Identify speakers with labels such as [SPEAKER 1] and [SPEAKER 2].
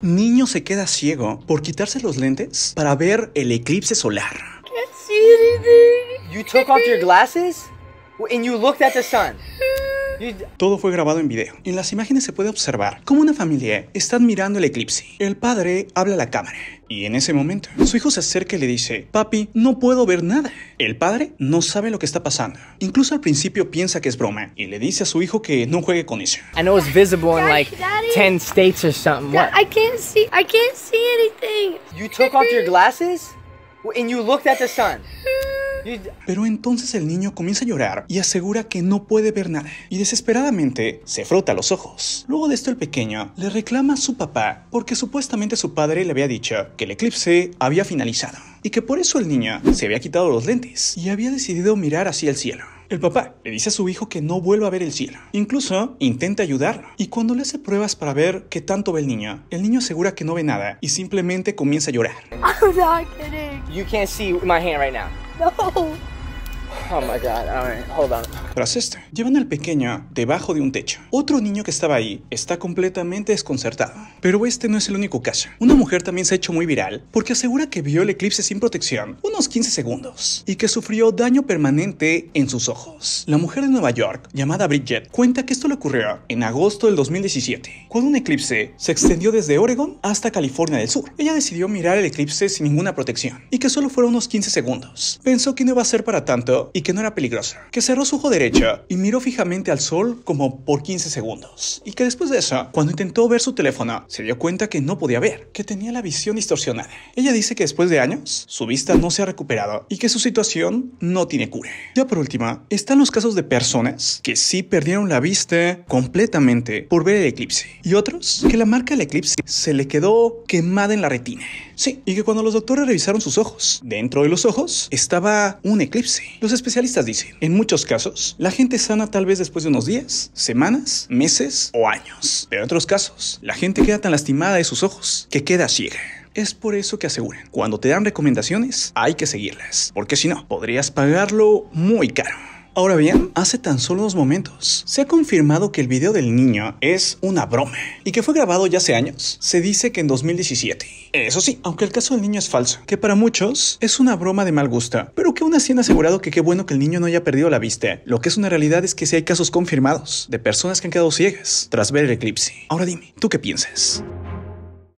[SPEAKER 1] Niño se queda ciego por quitarse los lentes para ver el eclipse solar.
[SPEAKER 2] You took off your glasses and you looked at the sun.
[SPEAKER 1] Todo fue grabado en video. En las imágenes se puede observar cómo una familia está admirando el eclipse. El padre habla a la cámara. Y en ese momento, su hijo se acerca y le dice, papi, no puedo ver nada. El padre no sabe lo que está pasando. Incluso al principio piensa que es broma y le dice a su hijo que no juegue con eso. I know it's visible in like states or something. I
[SPEAKER 2] can't see. I can't see anything. You took off your glasses and you looked at the sun.
[SPEAKER 1] Pero entonces el niño comienza a llorar y asegura que no puede ver nada, y desesperadamente se frota los ojos. Luego de esto el pequeño le reclama a su papá porque supuestamente su padre le había dicho que el eclipse había finalizado, y que por eso el niño se había quitado los lentes y había decidido mirar hacia el cielo. El papá le dice a su hijo que no vuelva a ver el cielo. Incluso intenta ayudarlo. Y cuando le hace pruebas para ver qué tanto ve el niño, el niño asegura que no ve nada y simplemente comienza a llorar.
[SPEAKER 2] No!
[SPEAKER 1] Oh my god, alright, hold on. Tras esto, Llevan al pequeño debajo de un techo. Otro niño que estaba ahí está completamente desconcertado. Pero este no es el único caso. Una mujer también se ha hecho muy viral porque asegura que vio el eclipse sin protección unos 15 segundos y que sufrió daño permanente en sus ojos. La mujer de Nueva York, llamada Bridget, cuenta que esto le ocurrió en agosto del 2017, cuando un eclipse se extendió desde Oregon hasta California del Sur. Ella decidió mirar el eclipse sin ninguna protección y que solo fueron unos 15 segundos. Pensó que no iba a ser para tanto y que no era peligrosa, que cerró su ojo derecho y miró fijamente al sol como por 15 segundos, y que después de eso, cuando intentó ver su teléfono, se dio cuenta que no podía ver, que tenía la visión distorsionada. Ella dice que después de años, su vista no se ha recuperado y que su situación no tiene cura. Ya por última, están los casos de personas que sí perdieron la vista completamente por ver el eclipse, y otros que la marca del eclipse se le quedó quemada en la retina. Sí, y que cuando los doctores revisaron sus ojos, dentro de los ojos estaba un eclipse. Los especialistas dicen, en muchos casos, la gente sana tal vez después de unos días, semanas, meses o años. Pero en otros casos, la gente queda tan lastimada de sus ojos que queda ciega. Es por eso que aseguran, cuando te dan recomendaciones, hay que seguirlas, porque si no, podrías pagarlo muy caro. Ahora bien, hace tan solo unos momentos se ha confirmado que el video del niño es una broma y que fue grabado ya hace años. Se dice que en 2017. Eso sí, aunque el caso del niño es falso, que para muchos es una broma de mal gusto, pero que aún así han asegurado que qué bueno que el niño no haya perdido la vista. Lo que es una realidad es que si hay casos confirmados de personas que han quedado ciegas tras ver el eclipse. Ahora dime, ¿tú qué piensas?